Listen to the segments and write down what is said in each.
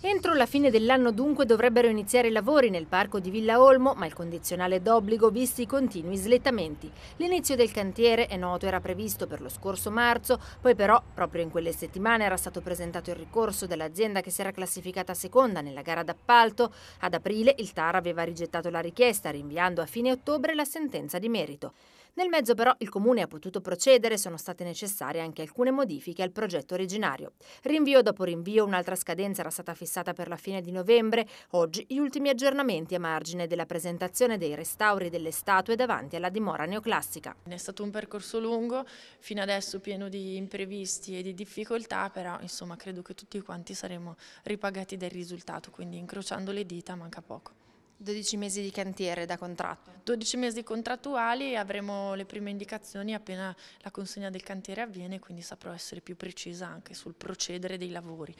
Entro la fine dell'anno dunque dovrebbero iniziare i lavori nel parco di Villa Olmo, ma il condizionale d'obbligo visti i continui slettamenti. L'inizio del cantiere, è noto, era previsto per lo scorso marzo, poi però proprio in quelle settimane era stato presentato il ricorso dell'azienda che si era classificata seconda nella gara d'appalto. Ad aprile il TAR aveva rigettato la richiesta, rinviando a fine ottobre la sentenza di merito. Nel mezzo però il Comune ha potuto procedere, sono state necessarie anche alcune modifiche al progetto originario. Rinvio dopo rinvio, un'altra scadenza era stata fissata per la fine di novembre, oggi gli ultimi aggiornamenti a margine della presentazione dei restauri delle statue davanti alla dimora neoclassica. È stato un percorso lungo, fino adesso pieno di imprevisti e di difficoltà, però insomma credo che tutti quanti saremo ripagati del risultato, quindi incrociando le dita manca poco. 12 mesi di cantiere da contratto. 12 mesi contrattuali e avremo le prime indicazioni appena la consegna del cantiere avviene, quindi saprò essere più precisa anche sul procedere dei lavori.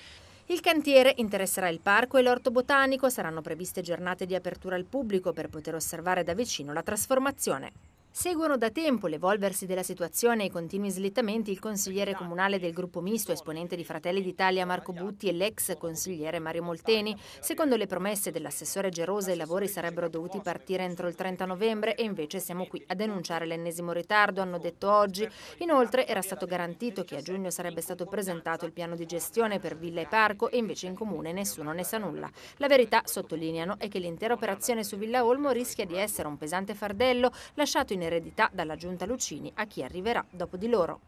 Il cantiere interesserà il parco e l'orto botanico, saranno previste giornate di apertura al pubblico per poter osservare da vicino la trasformazione. Seguono da tempo l'evolversi della situazione e i continui slittamenti il consigliere comunale del gruppo misto, esponente di Fratelli d'Italia Marco Butti e l'ex consigliere Mario Molteni. Secondo le promesse dell'assessore Gerosa i lavori sarebbero dovuti partire entro il 30 novembre e invece siamo qui a denunciare l'ennesimo ritardo, hanno detto oggi. Inoltre era stato garantito che a giugno sarebbe stato presentato il piano di gestione per Villa e Parco e invece in comune nessuno ne sa nulla. La verità, sottolineano, è che l'intera operazione su Villa Olmo rischia di essere un pesante fardello lasciato in in eredità dalla giunta Lucini a chi arriverà dopo di loro.